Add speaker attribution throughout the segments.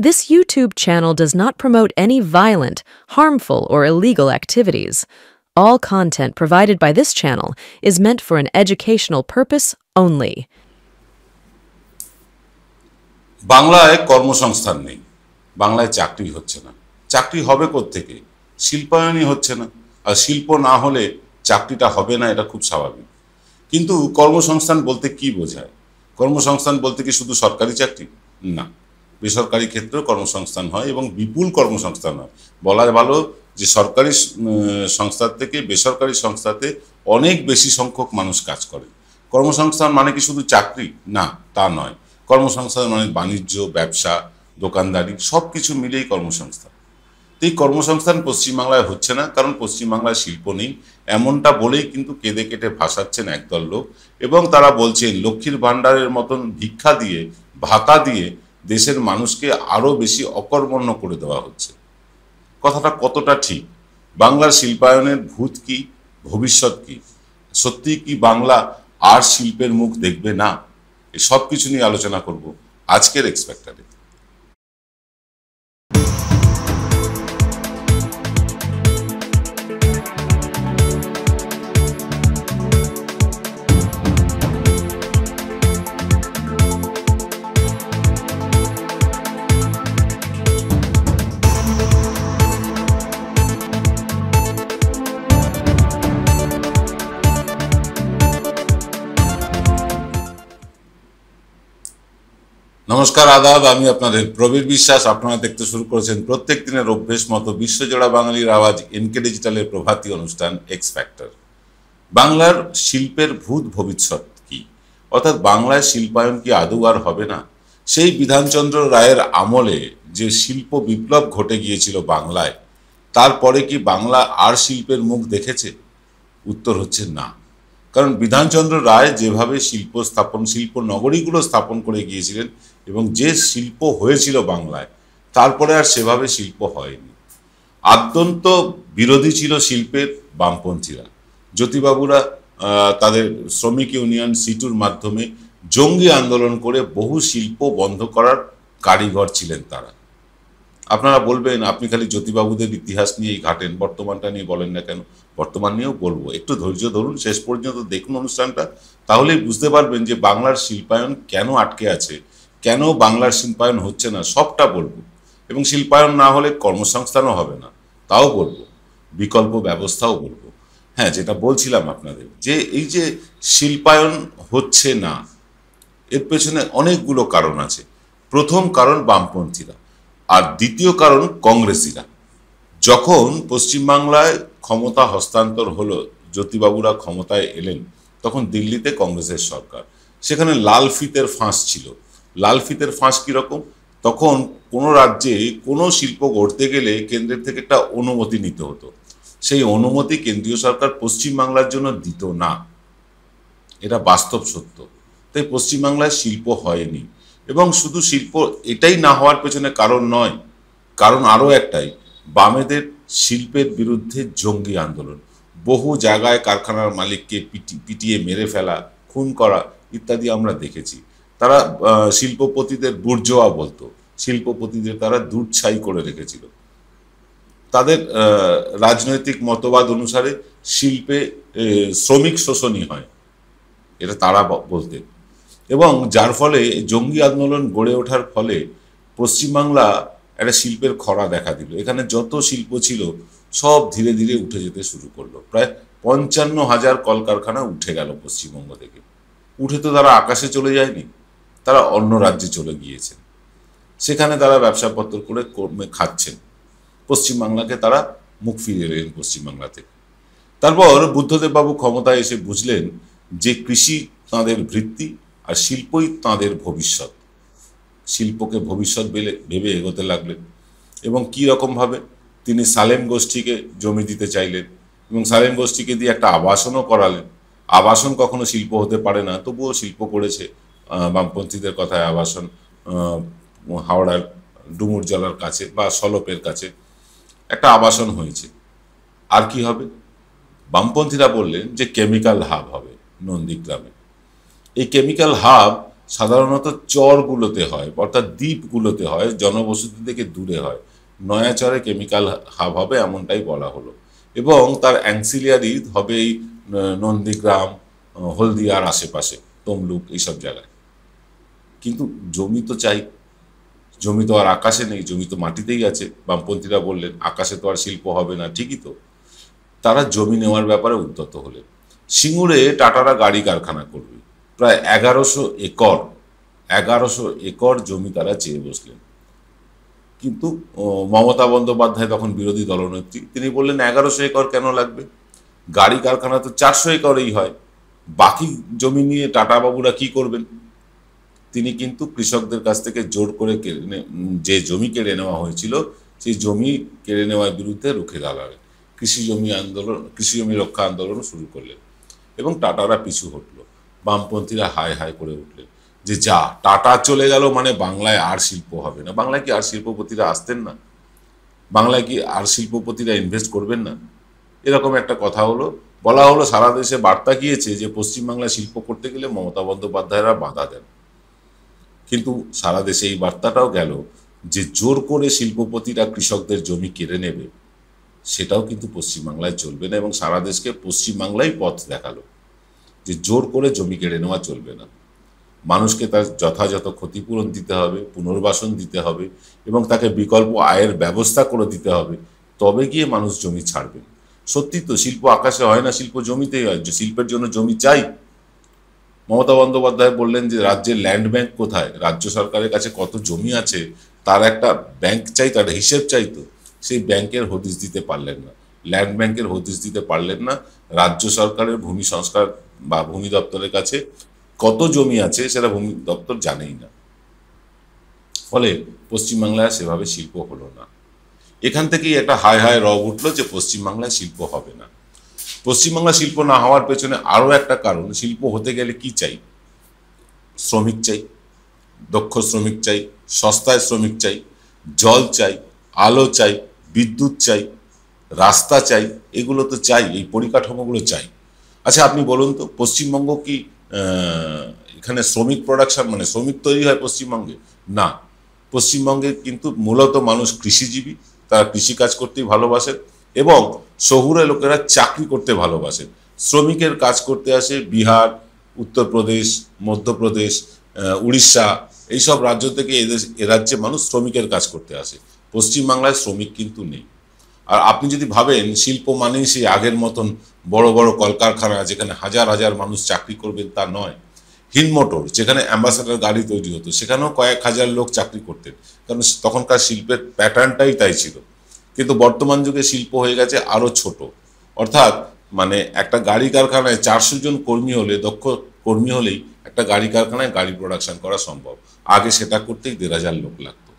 Speaker 1: This YouTube channel does not promote any violent, harmful, or illegal activities. All content provided by this channel is meant for an educational purpose only. বাংলায় কর্মসংস্থান নেই বাংলায় চাকরি হচ্ছে না চাকরি হবে থেকে শিল্পায়নই হচ্ছে না আর শিল্প না হলে চাকরিটা হবে না এটা খুব স্বাভাবিক কিন্তু কর্মসংস্থান বলতে কি বোঝায় কর্মসংস্থান বলতে কি শুধু সরকারি চাকরি না বেসরকারি ক্ষেত্রেও কর্মসংস্থান হয় এবং বিপুল কর্মসংস্থান হয় বলার ভালো যে সরকারি সংস্থার থেকে বেসরকারি সংস্থাতে অনেক বেশি সংখ্যক মানুষ কাজ করে কর্মসংস্থান মানে কি শুধু চাকরি না তা নয় কর্মসংস্থান মানে বাণিজ্য ব্যবসা দোকানদারি সব কিছু মিলেই কর্মসংস্থান তো এই কর্মসংস্থান পশ্চিমবাংলায় হচ্ছে না কারণ পশ্চিমবাংলায় শিল্প নেই এমনটা বলেই কিন্তু কেঁদে কেটে ভাসাচ্ছেন একদল লোক এবং তারা বলছেন লক্ষ্মীর ভাণ্ডারের মতন ভিক্ষা দিয়ে ভাতা দিয়ে দেশের মানুষকে আরও বেশি অকর্মণ্য করে দেওয়া হচ্ছে কথাটা কতটা ঠিক বাংলার শিল্পায়নের ভূত কি ভবিষ্যৎ কি সত্যি কি বাংলা আর শিল্পের মুখ দেখবে না সব কিছু নিয়ে আলোচনা করব আজকের এক্সপেক্টারে নমস্কার আদাব আমি আপনাদের প্রবীর বিশ্বাস আপনারা দেখতে শুরু করেছেন প্রত্যেক দিনের অভ্যেস মতো বিশ্বজোড়া বাঙালির আওয়াজ এনকে ডিজিটালের প্রভাতী অনুষ্ঠান এক্স ফ্যাক্টর বাংলার শিল্পের ভূত ভবিষ্যৎ কি অর্থাৎ বাংলায় শিল্পায়ন কি আদৌ আর হবে না সেই বিধানচন্দ্র রায়ের আমলে যে শিল্প বিপ্লব ঘটে গিয়েছিল বাংলায় তারপরে কি বাংলা আর শিল্পের মুখ দেখেছে উত্তর হচ্ছে না কারণ বিধানচন্দ্র রায় যেভাবে শিল্প স্থাপন শিল্প নগরীগুলো স্থাপন করে গিয়েছিলেন এবং যে শিল্প হয়েছিল বাংলায় তারপরে আর সেভাবে শিল্প হয়নি আদ্যন্ত বিরোধী ছিল শিল্পের বামপন্থীরা জ্যোতিবাবুরা তাদের শ্রমিক ইউনিয়ন সিটুর মাধ্যমে জঙ্গি আন্দোলন করে বহু শিল্প বন্ধ করার কারিগর ছিলেন তারা আপনারা বলবেন আপনি খালি জ্যোতিবাবুদের ইতিহাস নিয়েই ঘাটেন বর্তমানটা নিয়ে বলেন না কেন বর্তমান নিয়েও বলবো একটু ধৈর্য ধরুন শেষ পর্যন্ত দেখুন অনুষ্ঠানটা তাহলেই বুঝতে পারবেন যে বাংলার শিল্পায়ন কেন আটকে আছে কেন বাংলার শিল্পায়ন হচ্ছে না সবটা বলবো এবং শিল্পায়ন না হলে কর্মসংস্থানও হবে না তাও বলবো বিকল্প ব্যবস্থাও বলবো হ্যাঁ যেটা বলছিলাম আপনাদের যে এই যে শিল্পায়ন হচ্ছে না এর পেছনে অনেকগুলো কারণ আছে প্রথম কারণ বামপন্থীরা আর দ্বিতীয় কারণ কংগ্রেসিরা যখন পশ্চিমবাংলায় ক্ষমতা হস্তান্তর হলো জ্যোতিবাবুরা ক্ষমতায় এলেন তখন দিল্লিতে কংগ্রেসের সরকার সেখানে লাল ফিতের ফাঁস ছিল লাল ফিতের ফাঁস কীরকম তখন কোনো রাজ্যে কোনো শিল্প গড়তে গেলে কেন্দ্রের থেকে একটা অনুমতি নিতে হতো সেই অনুমতি কেন্দ্রীয় সরকার পশ্চিমবাংলার জন্য দিত না এটা বাস্তব সত্য তাই পশ্চিমবাংলায় শিল্প হয়নি এবং শুধু শিল্প এটাই না হওয়ার পেছনে কারণ নয় কারণ আরও একটাই বামেদের শিল্পের বিরুদ্ধে জঙ্গি আন্দোলন বহু জায়গায় কারখানার মালিককে পিটি পিটিয়ে মেরে ফেলা খুন করা ইত্যাদি আমরা দেখেছি তারা শিল্পপতিদের দুর্জোয়া বলতো শিল্পপতিদের তারা দুর্ছাই করে রেখেছিল তাদের রাজনৈতিক মতবাদ অনুসারে শিল্পে শ্রমিক শোষণই হয় এটা তারা বলতেন এবং যার ফলে জঙ্গি আন্দোলন গড়ে ওঠার ফলে পশ্চিমবাংলা একটা শিল্পের খরা দেখা দিল এখানে যত শিল্প ছিল সব ধীরে ধীরে উঠে যেতে শুরু করলো প্রায় পঞ্চান্ন হাজার কলকারখানা উঠে গেল পশ্চিমবঙ্গ থেকে উঠে তো তারা আকাশে চলে যায়নি তারা অন্য রাজ্যে চলে গিয়েছেন সেখানে তারা ব্যবসাপত্র করে কর্মে খাচ্ছেন পশ্চিমবাংলাকে তারা মুখ ফিরে এলেন পশ্চিমবাংলা থেকে তারপর বুদ্ধদেববাবু ক্ষমতায় এসে বুঝলেন যে কৃষি তাঁদের বৃত্তি আর শিল্পই তাঁদের ভবিষ্যৎ শিল্পকে ভবিষ্যৎ বেলে ভেবে এগোতে লাগলেন এবং কী রকমভাবে তিনি সালেম গোষ্ঠীকে জমি দিতে চাইলেন এবং সালেম গোষ্ঠীকে দিয়ে একটা আবাসনও করালেন আবাসন কখনো শিল্প হতে পারে না তবুও শিল্প করেছে বামপন্থীদের কথায় আবাসন হাওড়ার ডুমুর জলার কাছে বা সলপের কাছে একটা আবাসন হয়েছে আর কি হবে বামপন্থীরা বললেন যে কেমিক্যাল হাব হবে নন্দীগ্রামে এই কেমিক্যাল হাব সাধারণত চরগুলোতে হয় অর্থাৎ দ্বীপগুলোতে হয় জনবসতি থেকে দূরে হয় নয়াচরে কেমিক্যাল হাব হবে এমনটাই বলা হলো এবং তার অ্যাংসিলিয়ারি হবে এই নন্দীগ্রাম হলদিয়ার আশেপাশে তমলুক এইসব জায়গায় কিন্তু জমি তো চাই জমি তো আর আকাশে নেই জমি তো মাটিতেই আছে বামপন্থীরা বললেন আকাশে তো আর শিল্প হবে না ঠিকই তো তারা জমি নেওয়ার ব্যাপারে উদ্যত হলেন সিঙ্গুরে টাটারা গাড়ি কারখানা করবে প্রায় এগারোশো একর এগারোশো একর জমি তারা চেয়ে বসলেন কিন্তু মমতা বন্দ্যোপাধ্যায় তখন বিরোধী দলনেত্রী তিনি বললেন এগারোশো একর কেন লাগবে গাড়ি কারখানা তো চারশো একরেই হয় বাকি জমি নিয়ে টাটাবাবুরা কি করবেন তিনি কিন্তু কৃষকদের কাছ থেকে জোর করে কেড়ে যে জমি কেড়ে নেওয়া হয়েছিল সেই জমি কেড়ে নেওয়ার বিরুদ্ধে রুখে দাঁড়ালেন কৃষি জমি আন্দোলন কৃষি জমি রক্ষা আন্দোলন শুরু করলেন এবং টাটারা পিছু হটল বামপন্থীরা হায় হায় করে উঠলেন যে যা টাটা চলে গেল মানে বাংলায় আর শিল্প হবে না বাংলায় কি আর শিল্পপতিরা আসতেন না বাংলায় কি আর শিল্পপতিরা ইনভেস্ট করবেন না এরকম একটা কথা হলো বলা হলো সারা দেশে বার্তা গিয়েছে যে পশ্চিমবাংলায় শিল্প করতে গেলে মমতা বন্দ্যোপাধ্যায়রা বাধা দেন কিন্তু সারা দেশে এই বার্তাটাও গেল যে জোর করে শিল্পপতিরা কৃষকদের জমি কেড়ে নেবে সেটাও কিন্তু পশ্চিমবাংলায় চলবে না এবং সারা দেশকে পশ্চিমবাংলাই পথ দেখালো যে জোর করে জমি কেড়ে নেওয়া চলবে না মানুষকে তার যথাযথ ক্ষতিপূরণ দিতে হবে পুনর্বাসন দিতে হবে এবং তাকে বিকল্প আয়ের ব্যবস্থা করে দিতে হবে তবে গিয়ে মানুষ জমি ছাড়বে সত্যি তো শিল্প আকাশে হয় না শিল্প জমিতেই হয় যে শিল্পের জন্য জমি চাই মমতা বন্দ্যোপাধ্যায় বললেন যে রাজ্যের ল্যান্ড ব্যাংক কোথায় রাজ্য সরকারের কাছে কত জমি আছে তার একটা ব্যাংক চাই তার হিসেব চাইতো সেই ব্যাংকের হদিস দিতে পারলেন না ল্যান্ড ব্যাংকের হদিস দিতে পারলেন না রাজ্য সরকারের ভূমি সংস্কার বা ভূমি দপ্তরের কাছে কত জমি আছে সেটা ভূমি দপ্তর জানেই না ফলে পশ্চিমবাংলায় সেভাবে শিল্প হলো না এখান থেকেই একটা হায় হায় রব উঠলো যে পশ্চিমবাংলায় শিল্প হবে না পশ্চিমবাংলা শিল্প না হওয়ার পেছনে আরও একটা কারণ শিল্প হতে গেলে কি চাই শ্রমিক চাই দক্ষ শ্রমিক চাই সস্তায় শ্রমিক চাই জল চাই আলো চাই বিদ্যুৎ চাই রাস্তা চাই এগুলো তো চাই এই পরিকাঠামোগুলো চাই আচ্ছা আপনি বলুন তো পশ্চিমবঙ্গ কি এখানে শ্রমিক প্রোডাকশন মানে শ্রমিক তৈরি হয় পশ্চিমবঙ্গে না পশ্চিমবঙ্গে কিন্তু মূলত মানুষ কৃষিজীবী তারা কৃষিকাজ করতেই ভালোবাসেন এবং শহুরে লোকেরা চাকরি করতে ভালোবাসেন শ্রমিকের কাজ করতে আসে বিহার উত্তরপ্রদেশ মধ্যপ্রদেশ উড়িষ্যা এইসব রাজ্য থেকে এদেশ রাজ্যে মানুষ শ্রমিকের কাজ করতে আসে পশ্চিমবাংলায় শ্রমিক কিন্তু নেই আর আপনি যদি ভাবেন শিল্প মানেই সেই আগের মতন বড় বড় কলকারখানা যেখানে হাজার হাজার মানুষ চাকরি করবেন তা নয় মোটর যেখানে অ্যাম্বাসাডার গাড়ি তৈরি হতো সেখানেও কয়েক হাজার লোক চাকরি করতেন কারণ তখনকার শিল্পের প্যাটার্নটাই তাই ছিল কিন্তু বর্তমান যুগে শিল্প হয়ে গেছে আরও ছোট অর্থাৎ মানে একটা গাড়ি কারখানায় চারশো জন কর্মী হলে দক্ষ কর্মী হলেই একটা গাড়ি কারখানায় গাড়ি প্রোডাকশন করা সম্ভব আগে সেটা করতেই দেড় হাজার লোক লাগতো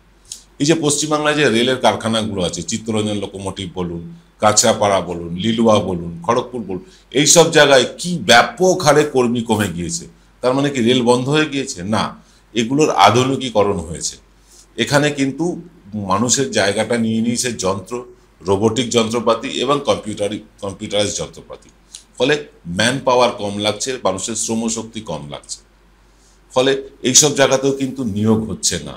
Speaker 1: এই যে পশ্চিমবাংলায় যে রেলের কারখানাগুলো আছে চিত্তরঞ্জন লোকোমোটিভ বলুন কাছাপাড়া বলুন লিলুয়া বলুন খড়গপুর বলুন এইসব জায়গায় কি ব্যাপক হারে কর্মী কমে গিয়েছে তার মানে কি রেল বন্ধ হয়ে গিয়েছে না এগুলোর আধুনিকীকরণ হয়েছে এখানে কিন্তু মানুষের জায়গাটা নিয়ে নিয়েছে যন্ত্র রোবোটিক যন্ত্রপাতি এবং কম্পিউটারি কম্পিউটারাইজ যন্ত্রপাতি ফলে ম্যান পাওয়ার কম লাগছে মানুষের শ্রমশক্তি কম লাগছে ফলে এইসব জায়গাতেও কিন্তু নিয়োগ হচ্ছে না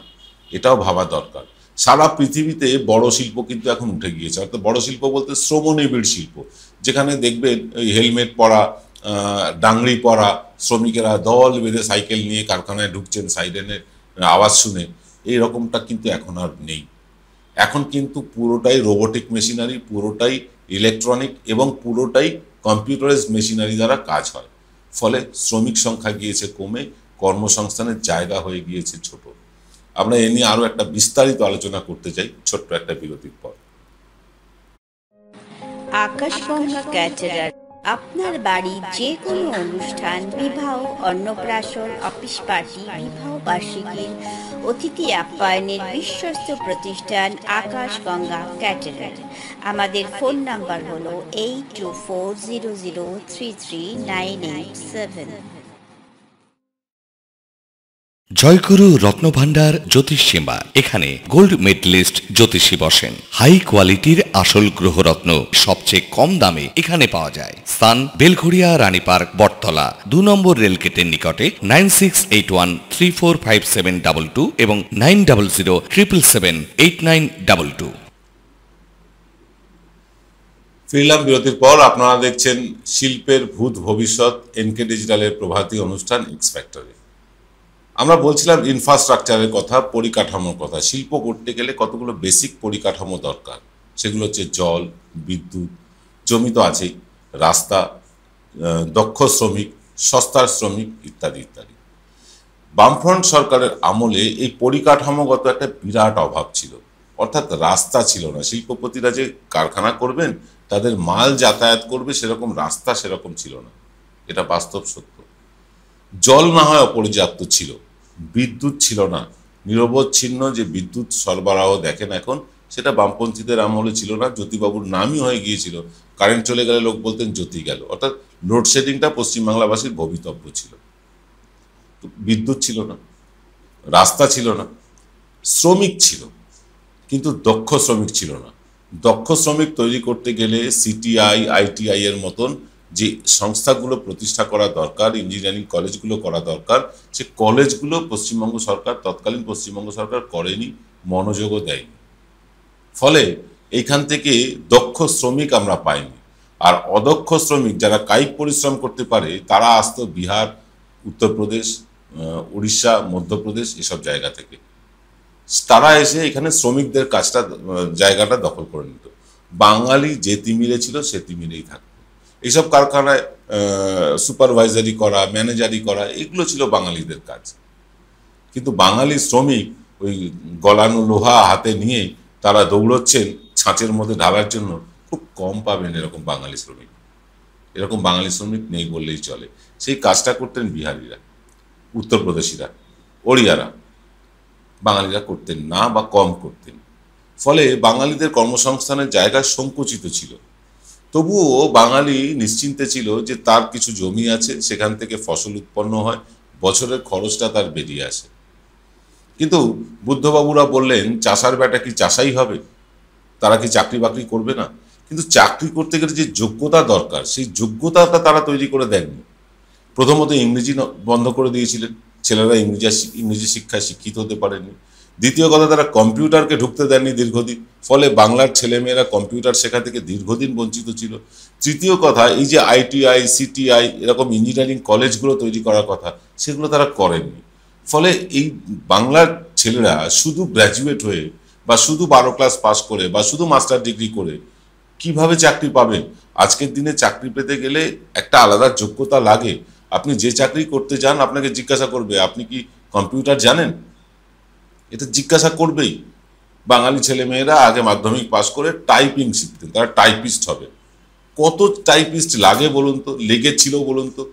Speaker 1: এটাও ভাবা দরকার সারা পৃথিবীতে বড় শিল্প কিন্তু এখন উঠে গিয়েছে অর্থাৎ বড় শিল্প বলতে শ্রমনিবিড় শিল্প যেখানে দেখবেন ওই হেলমেট পরা ডাংরি পরা শ্রমিকেরা দল বেঁধে সাইকেল নিয়ে কারখানায় ঢুকছেন সাইরেনের আওয়াজ শুনে এই রকমটা কিন্তু এখন আর নেই এখন কিন্তু পুরোটাই রোবোটিক মেশিনারি পুরোটাই ইলেকট্রনিক এবং পুরোটাই কম্পিউটারাইজ মেশিনারি দ্বারা কাজ হয় ফলে শ্রমিক সংখ্যা গিয়েছে কমে কর্মসংস্থানের জায়গা হয়ে গিয়েছে ছোটো আমরা এ নিয়ে আরও একটা বিস্তারিত আলোচনা করতে চাই ছোট্ট একটা বিরতির পর আকাশগঙ্গা ক্যাটারার আপনার বাড়ি যে কোনো অনুষ্ঠান বিবাহ অন্নপ্রাশন অফিস পার্টি বিবাহ বার্ষিকীর অতিথি আপ্যায়নের বিশ্বস্ত প্রতিষ্ঠান আকাশগঙ্গা ক্যাটারার আমাদের ফোন নাম্বার হল eight two four zero zero three three nine eight seven জয়গুরু রত্নভাণ্ডার জ্যোতিষ সীমা এখানে গোল্ড মেডলিস্ট জ্যোতিষী বসেন হাই কোয়ালিটির আসল গ্রহরত্ন সবচেয়ে কম দামে এখানে পাওয়া যায় স্থান বেলঘড়িয়া রানী পার্ক বটতলা দু নম্বর রেলগেটের নিকটে nine six eight one three four five seven double two এবং nine double zero triple seven eight nine double two ফিরলাম বিরতির পর আপনারা দেখছেন শিল্পের ভূত ভবিষ্যৎ এনকে ডিজিটালের প্রভাতী অনুষ্ঠান এক্স আমরা বলছিলাম ইনফ্রাস্ট্রাকচারের কথা পরিকাঠামোর কথা শিল্প করতে গেলে কতগুলো বেসিক পরিকাঠামো দরকার সেগুলো হচ্ছে জল বিদ্যুৎ জমি তো আছেই রাস্তা দক্ষ শ্রমিক সস্তার শ্রমিক ইত্যাদি ইত্যাদি বামফ্রন্ট সরকারের আমলে এই পরিকাঠামোগত একটা বিরাট অভাব ছিল অর্থাৎ রাস্তা ছিল না শিল্পপতিরা যে কারখানা করবেন তাদের মাল যাতায়াত করবে সেরকম রাস্তা সেরকম ছিল না এটা বাস্তব সত্য জল না হয় অপর্যাপ্ত ছিল বিদ্যুৎ ছিল না নিরবচ্ছিন্ন যে বিদ্যুৎ সরবরাহ দেখেন এখন সেটা বামপন্থীদের আমলে ছিল না জ্যোতিবাবুর নামই হয়ে গিয়েছিল কারেন্ট চলে গেলে লোক বলতেন জ্যোতি গেল অর্থাৎ লোডশেডিংটা পশ্চিমবাংলাবাসীর ভবিতব্য ছিল বিদ্যুৎ ছিল না রাস্তা ছিল না শ্রমিক ছিল কিন্তু দক্ষ শ্রমিক ছিল না দক্ষ শ্রমিক তৈরি করতে গেলে সিটিআই আইটিআই এর মতন যে সংস্থাগুলো প্রতিষ্ঠা করা দরকার ইঞ্জিনিয়ারিং কলেজগুলো করা দরকার সে কলেজগুলো পশ্চিমবঙ্গ সরকার তৎকালীন পশ্চিমবঙ্গ সরকার করেনি মনোযোগও দেয়নি ফলে এইখান থেকে দক্ষ শ্রমিক আমরা পাইনি আর অদক্ষ শ্রমিক যারা কায়িক পরিশ্রম করতে পারে তারা আসতো বিহার উত্তরপ্রদেশ উড়িষ্যা মধ্যপ্রদেশ এসব জায়গা থেকে তারা এসে এখানে শ্রমিকদের কাজটা জায়গাটা দখল করে নিত বাঙালি যে তিমিরে ছিল সে তিমিরেই থাকত এইসব কারখানায় সুপারভাইজারি করা ম্যানেজারি করা এগুলো ছিল বাঙালিদের কাজ কিন্তু বাঙালি শ্রমিক ওই গলানো লোহা হাতে নিয়ে তারা দৌড়চ্ছেন ছাঁচের মধ্যে ঢালার জন্য খুব কম পাবেন এরকম বাঙালি শ্রমিক এরকম বাঙালি শ্রমিক নেই বললেই চলে সেই কাজটা করতেন বিহারিরা উত্তরপ্রদেশিরা ওড়িয়ারা বাঙালিরা করতেন না বা কম করতেন ফলে বাঙালিদের কর্মসংস্থানের জায়গা সংকুচিত ছিল তবুও বাঙালি নিশ্চিন্তে ছিল যে তার কিছু জমি আছে সেখান থেকে ফসল উৎপন্ন হয় বছরের খরচটা তার বেরিয়ে আসে কিন্তু বুদ্ধবাবুরা বললেন চাষার বেটা কি চাষাই হবে তারা কি চাকরি বাকরি করবে না কিন্তু চাকরি করতে গেলে যে যোগ্যতা দরকার সেই যোগ্যতাটা তারা তৈরি করে দেননি প্রথমত ইংরেজি বন্ধ করে দিয়েছিলেন ছেলেরা ইংরেজি ইংরেজি শিক্ষায় শিক্ষিত হতে পারেনি দ্বিতীয় কথা তারা কম্পিউটারকে ঢুকতে দেননি দীর্ঘদিন ফলে বাংলার ছেলেমেয়েরা কম্পিউটার শেখা থেকে দীর্ঘদিন বঞ্চিত ছিল তৃতীয় কথা এই যে আইটিআই সিটিআই এরকম ইঞ্জিনিয়ারিং কলেজগুলো তৈরি করার কথা সেগুলো তারা করেননি ফলে এই বাংলার ছেলেরা শুধু গ্র্যাজুয়েট হয়ে বা শুধু বারো ক্লাস পাস করে বা শুধু মাস্টার ডিগ্রি করে কিভাবে চাকরি পাবেন আজকের দিনে চাকরি পেতে গেলে একটা আলাদা যোগ্যতা লাগে আপনি যে চাকরি করতে যান আপনাকে জিজ্ঞাসা করবে আপনি কি কম্পিউটার জানেন এটা জিজ্ঞাসা করবেই বাঙালি ছেলেমেয়েরা আগে মাধ্যমিক পাশ করে টাইপিং শিখতেন তারা টাইপিস্ট হবে কত টাইপিস্ট লাগে বলুন তো লেগেছিল বলুন তো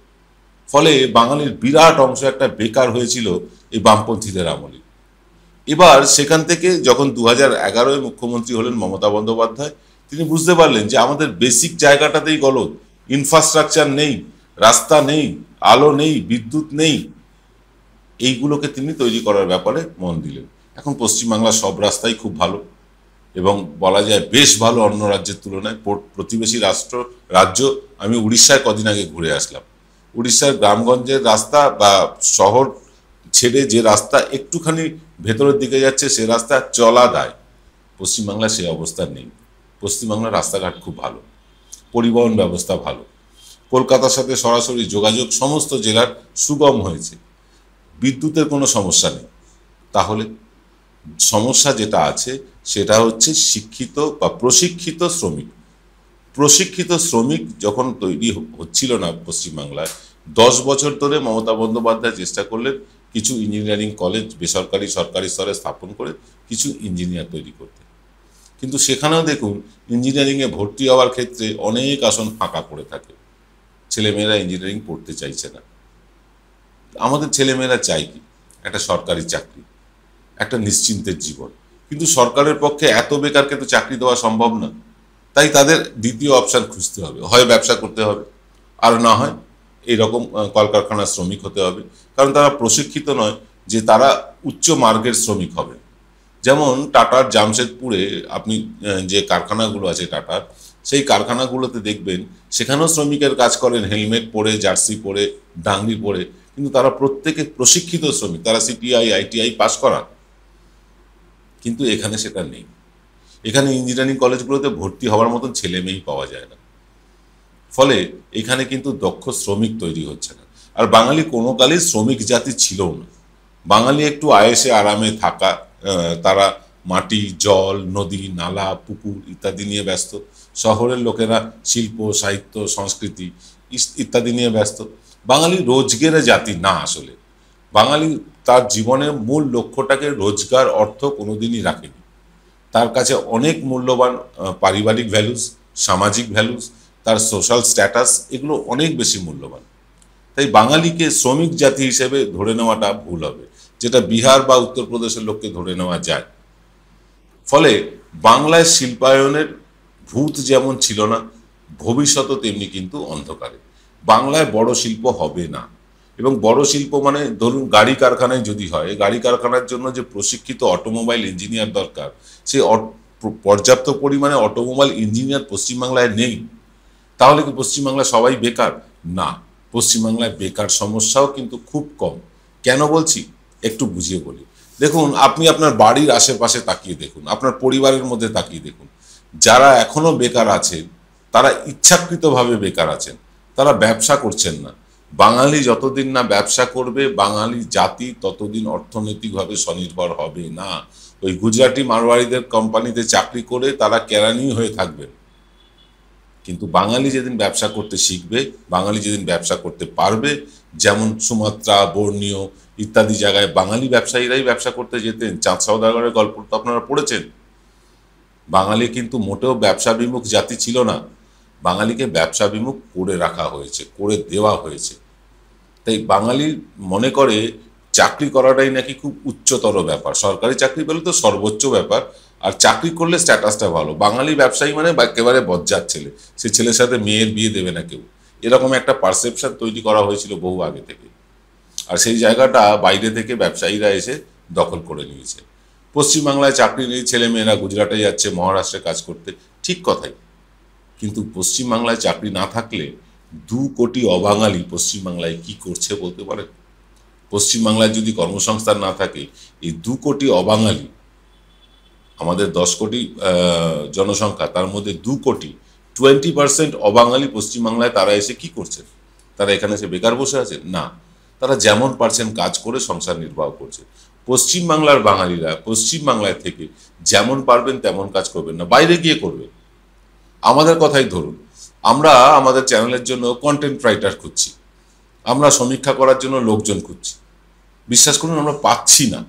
Speaker 1: ফলে বাঙালির বিরাট অংশ একটা বেকার হয়েছিল এই বামপন্থীদের আমলে এবার সেখান থেকে যখন দু হাজার এগারোয় মুখ্যমন্ত্রী হলেন মমতা বন্দ্যোপাধ্যায় তিনি বুঝতে পারলেন যে আমাদের বেসিক জায়গাটাতেই গলত ইনফ্রাস্ট্রাকচার নেই রাস্তা নেই আলো নেই বিদ্যুৎ নেই এইগুলোকে তিনি তৈরি করার ব্যাপারে মন দিলেন এখন পশ্চিমবাংলার সব রাস্তাই খুব ভালো এবং বলা যায় বেশ ভালো অন্য রাজ্যের তুলনায় প্রতিবেশী রাষ্ট্র রাজ্য আমি উড়িষ্যায় কদিন আগে ঘুরে আসলাম উড়িষ্যার গ্রামগঞ্জের রাস্তা বা শহর ছেড়ে যে রাস্তা একটুখানি ভেতরের দিকে যাচ্ছে সে রাস্তা চলা দায় পশ্চিমবাংলা সেই অবস্থা নেই পশ্চিমবাংলার রাস্তাঘাট খুব ভালো পরিবহন ব্যবস্থা ভালো কলকাতার সাথে সরাসরি যোগাযোগ সমস্ত জেলার সুগম হয়েছে বিদ্যুতের কোনো সমস্যা নেই তাহলে সমস্যা যেটা আছে সেটা হচ্ছে শিক্ষিত বা প্রশিক্ষিত শ্রমিক প্রশিক্ষিত শ্রমিক যখন তৈরি হচ্ছিল না পশ্চিমবাংলায় দশ বছর ধরে মমতা বন্দ্যোপাধ্যায় চেষ্টা করলেন কিছু ইঞ্জিনিয়ারিং কলেজ বেসরকারি সরকারি স্তরে স্থাপন করে কিছু ইঞ্জিনিয়ার তৈরি করতে কিন্তু সেখানেও দেখুন ইঞ্জিনিয়ারিংয়ে ভর্তি হওয়ার ক্ষেত্রে অনেক আসন ফাঁকা পড়ে থাকে ছেলেমেয়েরা ইঞ্জিনিয়ারিং পড়তে চাইছে না আমাদের ছেলেমেয়েরা চাই কি একটা সরকারি চাকরি একটা নিশ্চিন্তের জীবন কিন্তু সরকারের পক্ষে এত বেকারকে তো চাকরি দেওয়া সম্ভব না তাই তাদের দ্বিতীয় অপশান খুঁজতে হবে হয় ব্যবসা করতে হবে আর না হয় এইরকম কলকারখানার শ্রমিক হতে হবে কারণ তারা প্রশিক্ষিত নয় যে তারা উচ্চ মার্গের শ্রমিক হবে যেমন টাটার জামশেদপুরে আপনি যে কারখানাগুলো আছে টাটার সেই কারখানাগুলোতে দেখবেন সেখানেও শ্রমিকের কাজ করেন হেলমেট পরে জার্সি পরে ডাঙ্গি পরে কিন্তু তারা প্রত্যেকে প্রশিক্ষিত শ্রমিক তারা সিটিআই আইটিআই পাস করা কিন্তু এখানে সেটা নেই এখানে ইঞ্জিনিয়ারিং কলেজগুলোতে ভর্তি হওয়ার মতন ছেলে মেয়েই পাওয়া যায় না ফলে এখানে কিন্তু দক্ষ শ্রমিক তৈরি হচ্ছে না আর বাঙালি কোনো কালই শ্রমিক জাতি ছিল না বাঙালি একটু আয়েসে আরামে থাকা তারা মাটি জল নদী নালা পুকুর ইত্যাদি নিয়ে ব্যস্ত শহরের লোকেরা শিল্প সাহিত্য সংস্কৃতি ইত্যাদি নিয়ে ব্যস্ত বাঙালি রোজগারের জাতি না আসলে বাঙালি তার জীবনের মূল লক্ষ্যটাকে রোজগার অর্থ কোনোদিনই রাখেনি তার কাছে অনেক মূল্যবান পারিবারিক ভ্যালুস সামাজিক ভ্যালুস তার সোশ্যাল স্ট্যাটাস এগুলো অনেক বেশি মূল্যবান তাই বাঙালিকে শ্রমিক জাতি হিসেবে ধরে নেওয়াটা ভুল হবে যেটা বিহার বা উত্তরপ্রদেশের লোককে ধরে নেওয়া যায় ফলে বাংলায় শিল্পায়নের ভূত যেমন ছিল না ভবিষ্যতও তেমনি কিন্তু অন্ধকারে বাংলায় বড় শিল্প হবে না এবং বড় শিল্প মানে ধরুন গাড়ি কারখানায় যদি হয় গাড়ি কারখানার জন্য যে প্রশিক্ষিত অটোমোবাইল ইঞ্জিনিয়ার দরকার সেই পর্যাপ্ত পরিমাণে অটোমোবাইল ইঞ্জিনিয়ার পশ্চিমবাংলায় নেই তাহলে কি পশ্চিমবাংলায় সবাই বেকার না পশ্চিমবাংলায় বেকার সমস্যাও কিন্তু খুব কম কেন বলছি একটু বুঝিয়ে বলি দেখুন আপনি আপনার বাড়ির আশেপাশে তাকিয়ে দেখুন আপনার পরিবারের মধ্যে তাকিয়ে দেখুন যারা এখনও বেকার আছেন তারা ইচ্ছাকৃতভাবে বেকার আছেন তারা ব্যবসা করছেন না বাঙালি যতদিন না ব্যবসা করবে বাঙালি জাতি ততদিন অর্থনৈতিকভাবে স্বনির্ভর হবে না ওই গুজরাটি মারোয়ারিদের কোম্পানিতে চাকরি করে তারা কেরানি হয়ে থাকবে কিন্তু বাঙালি যেদিন ব্যবসা করতে শিখবে বাঙালি যেদিন ব্যবসা করতে পারবে যেমন সুমাত্রা বর্ণীয় ইত্যাদি জায়গায় বাঙালি ব্যবসায়ীরাই ব্যবসা করতে যেতেন চাঁদ সওদাগরের গল্প তো আপনারা পড়েছেন বাঙালি কিন্তু মোটেও ব্যবসা বিমুখ জাতি ছিল না বাঙালিকে ব্যবসা বিমুখ করে রাখা হয়েছে করে দেওয়া হয়েছে তাই বাঙালি মনে করে চাকরি করাটাই নাকি খুব উচ্চতর ব্যাপার সরকারি চাকরি পেলে তো সর্বোচ্চ ব্যাপার আর চাকরি করলে স্ট্যাটাসটা ভালো বাঙালি ব্যবসায়ী মানে একেবারে বজ্জার ছেলে সে ছেলের সাথে মেয়ের বিয়ে দেবে না কেউ এরকম একটা পারসেপশন তৈরি করা হয়েছিল বহু আগে থেকে আর সেই জায়গাটা বাইরে থেকে ব্যবসায়ীরা এসে দখল করে নিয়েছে পশ্চিমবাংলায় চাকরি নিয়ে ছেলে মেয়েরা গুজরাটে যাচ্ছে মহারাষ্ট্রে কাজ করতে ঠিক কথাই কিন্তু পশ্চিমবাংলায় চাকরি না থাকলে দু কোটি অবাঙালি পশ্চিমবাংলায় কি করছে বলতে পারে পশ্চিমবাংলায় যদি কর্মসংস্থান না থাকে এই দু কোটি অবাঙালি আমাদের দশ কোটি জনসংখ্যা তার মধ্যে দু কোটি টোয়েন্টি পার্সেন্ট অবাঙালি পশ্চিমবাংলায় তারা এসে কি করছে তারা এখানে এসে বেকার বসে আছে না তারা যেমন পারছেন কাজ করে সংসার নির্বাহ করছে পশ্চিমবাংলার বাঙালিরা পশ্চিমবাংলায় থেকে যেমন পারবেন তেমন কাজ করবেন না বাইরে গিয়ে করবেন আমাদের কথাই ধরুন আমরা আমাদের চ্যানেলের জন্য কন্টেন্ট রাইটার খুঁজছি আমরা সমীক্ষা করার জন্য লোকজন খুঁজছি বিশ্বাস করুন আমরা পাচ্ছি না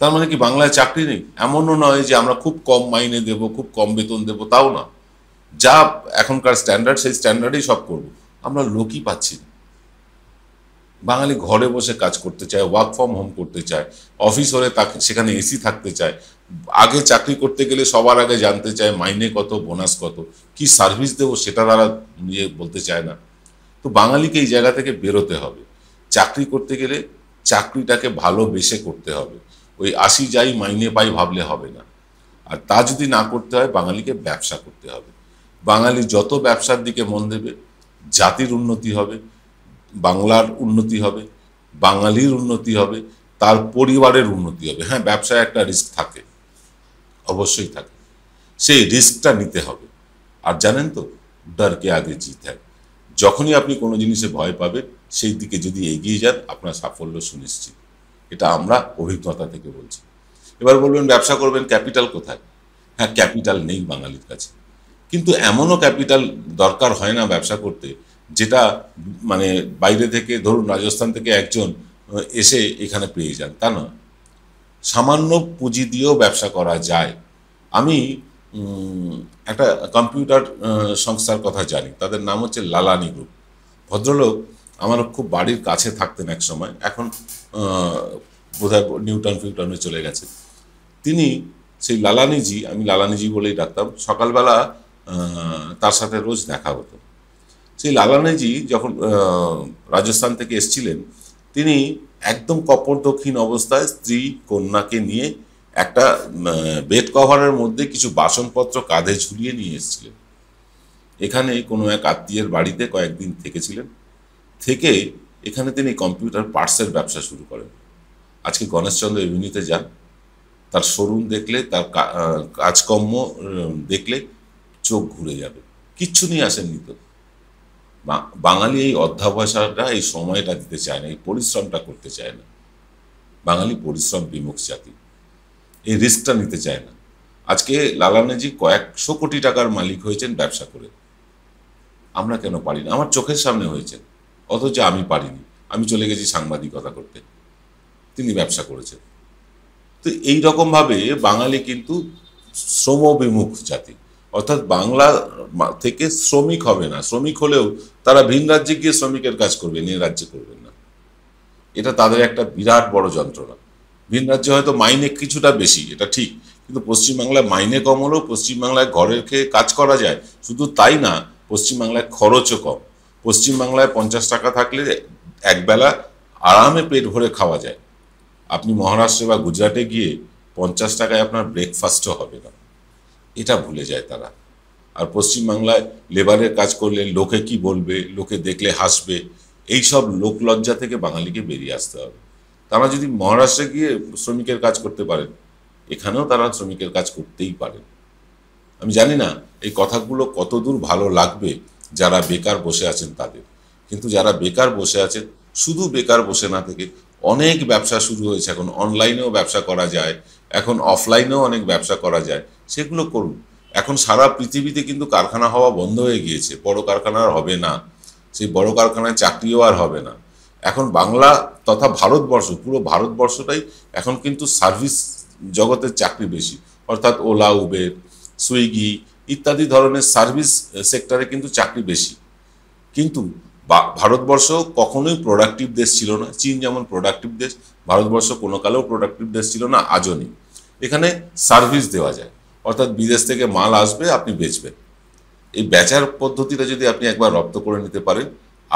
Speaker 1: তার মানে কি বাংলায় চাকরি নেই এমনও নয় যে আমরা খুব কম মাইনে দেব খুব কম বেতন দেব তাও না যা এখনকার স্ট্যান্ডার্ড সেই স্ট্যান্ডার্ডেই সব করব আমরা লোকই পাচ্ছি না বাঙালি ঘরে বসে কাজ করতে চায় ওয়ার্ক ফ্রম হোম করতে চায় অফিস হলে তাকে সেখানে এসি থাকতে চায় আগে চাকরি করতে গেলে সবার আগে জানতে চায় মাইনে কত বোনাস কত কি সার্ভিস দেবো সেটা তারা নিয়ে বলতে চায় না তো বাঙালিকে এই জায়গা থেকে বেরোতে হবে চাকরি করতে গেলে চাকরিটাকে ভালোবেসে করতে হবে ওই আসি যাই মাইনে পাই ভাবলে হবে না আর তা যদি না করতে হয় বাঙালিকে ব্যবসা করতে হবে বাঙালি যত ব্যবসার দিকে মন দেবে জাতির উন্নতি হবে বাংলার উন্নতি হবে বাঙালির উন্নতি হবে তার পরিবারের উন্নতি হবে হ্যাঁ ব্যবসায় একটা রিস্ক থাকে অবশ্যই থাকে সেই রিস্কটা নিতে হবে আর জানেন তো ডরকে আগে জিত হয় যখনই আপনি কোনো জিনিসে ভয় পাবেন সেই দিকে যদি এগিয়ে যান আপনার সাফল্য সুনিশ্চিত এটা আমরা অভিজ্ঞতা থেকে বলছি এবার বলবেন ব্যবসা করবেন ক্যাপিটাল কোথায় হ্যাঁ ক্যাপিটাল নেই বাঙালির কাছে কিন্তু এমনও ক্যাপিটাল দরকার হয় না ব্যবসা করতে যেটা মানে বাইরে থেকে ধরুন রাজস্থান থেকে একজন এসে এখানে পেয়ে যান তা না সামান্য পুঁজি দিয়েও ব্যবসা করা যায় আমি একটা কম্পিউটার সংস্থার কথা জানি তাদের নাম হচ্ছে লালানি গ্রুপ ভদ্রলোক আমার খুব বাড়ির কাছে থাকতেন এক সময় এখন বোধহয় নিউটন ফিউটনে চলে গেছে তিনি সেই লালানিজি আমি লালানিজি বলেই ডাকতাম সকালবেলা তার সাথে রোজ দেখা হতো সেই লালানিজি যখন রাজস্থান থেকে এসছিলেন তিনি একদম কপর দক্ষিণ অবস্থায় স্ত্রী কন্যাকে নিয়ে একটা বেড কভারের মধ্যে কিছু বাসনপত্র কাঁধে ঝুলিয়ে নিয়ে এসেছিলেন এখানে কোনো এক আত্মীয়ের বাড়িতে কয়েকদিন থেকেছিলেন থেকে এখানে তিনি কম্পিউটার পার্টসের ব্যবসা শুরু করেন আজকে গণেশচন্দ্র এভিনিউতে যান তার শোরুম দেখলে তার কাজকর্ম দেখলে চোখ ঘুরে যাবে কিচ্ছু নিয়ে আসেননি তো বাঙালি এই অধ্যাবসাটা এই সময়টা দিতে চায় না এই পরিশ্রমটা করতে চায় না বাঙালি পরিশ্রম বিমুখ জাতি এই রিস্কটা নিতে চায় না আজকে লালানাজি কয়েকশো কোটি টাকার মালিক হয়েছেন ব্যবসা করে আমরা কেন পারি না আমার চোখের সামনে হয়েছে অথচ আমি পারিনি আমি চলে গেছি সাংবাদিকতা করতে তিনি ব্যবসা করেছেন তো এই রকমভাবে বাঙালি কিন্তু শ্রমবিমুখ জাতি অর্থাৎ বাংলা থেকে শ্রমিক হবে না শ্রমিক হলেও তারা ভিন রাজ্যে গিয়ে শ্রমিকের কাজ করবে এ রাজ্যে করবেন না এটা তাদের একটা বিরাট বড় যন্ত্রণা ভিন রাজ্যে হয়তো মাইনে কিছুটা বেশি এটা ঠিক কিন্তু পশ্চিমবাংলায় মাইনে কম হলেও পশ্চিমবাংলায় ঘরের খেয়ে কাজ করা যায় শুধু তাই না পশ্চিমবাংলায় খরচও কম পশ্চিমবাংলায় পঞ্চাশ টাকা থাকলে একবেলা আরামে পেট ভরে খাওয়া যায় আপনি মহারাষ্ট্রে বা গুজরাটে গিয়ে পঞ্চাশ টাকায় আপনার ব্রেকফাস্টও হবে না এটা ভুলে যায় তারা আর পশ্চিমবাংলায় লেবারের কাজ করলে লোকে কি বলবে লোকে দেখলে হাসবে এই সব লোকলজ্জা থেকে বাঙালিকে বেরিয়ে আসতে হবে তারা যদি মহারাষ্ট্রে গিয়ে শ্রমিকের কাজ করতে পারেন এখানেও তারা শ্রমিকের কাজ করতেই পারে আমি জানি না এই কথাগুলো কতদূর ভালো লাগবে যারা বেকার বসে আছেন তাদের কিন্তু যারা বেকার বসে আছেন শুধু বেকার বসে না থেকে অনেক ব্যবসা শুরু হয়েছে এখন অনলাইনেও ব্যবসা করা যায় এখন অফলাইনেও অনেক ব্যবসা করা যায় সেগুলো করুন এখন সারা পৃথিবীতে কিন্তু কারখানা হওয়া বন্ধ হয়ে গিয়েছে বড় কারখানা আর হবে না সেই বড় কারখানায় চাকরিও আর হবে না এখন বাংলা তথা ভারতবর্ষ পুরো ভারতবর্ষটাই এখন কিন্তু সার্ভিস জগতের চাকরি বেশি অর্থাৎ ওলা উবের সুইগি ইত্যাদি ধরনের সার্ভিস সেক্টরে কিন্তু চাকরি বেশি কিন্তু ভারতবর্ষ কখনোই প্রোডাক্টিভ দেশ ছিল না চীন যেমন প্রোডাক্টিভ দেশ ভারতবর্ষ কোনো কালেও প্রোডাক্টিভ দেশ ছিল না আজও নেই এখানে সার্ভিস দেওয়া যায় অর্থাৎ বিদেশ থেকে মাল আসবে আপনি বেচবেন এই বেচার পদ্ধতিটা যদি আপনি একবার রপ্ত করে নিতে পারেন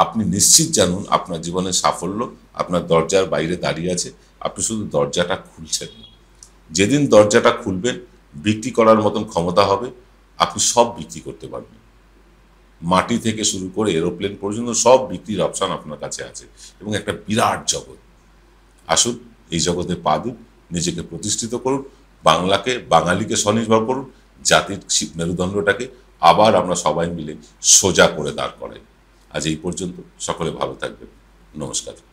Speaker 1: আপনি নিশ্চিত জানুন আপনার জীবনের সাফল্য আপনার দরজার বাইরে দাঁড়িয়ে আছে আপনি শুধু দরজাটা খুলছেন না যেদিন দরজাটা খুলবেন বিক্রি করার মতন ক্ষমতা হবে আপনি সব বিক্রি করতে পারবেন মাটি থেকে শুরু করে এরোপ্লেন পর্যন্ত সব বিক্রির অপশান আপনার কাছে আছে এবং একটা বিরাট জগৎ আসুন এই জগতে পা দিন নিজেকে প্রতিষ্ঠিত করুন বাংলাকে বাঙালিকে স্বনির্ভর করুন জাতির মেরুদণ্ডটাকে আবার আমরা সবাই মিলে সোজা করে দাঁড় করাই আজ এই পর্যন্ত সকলে ভালো থাকবেন নমস্কার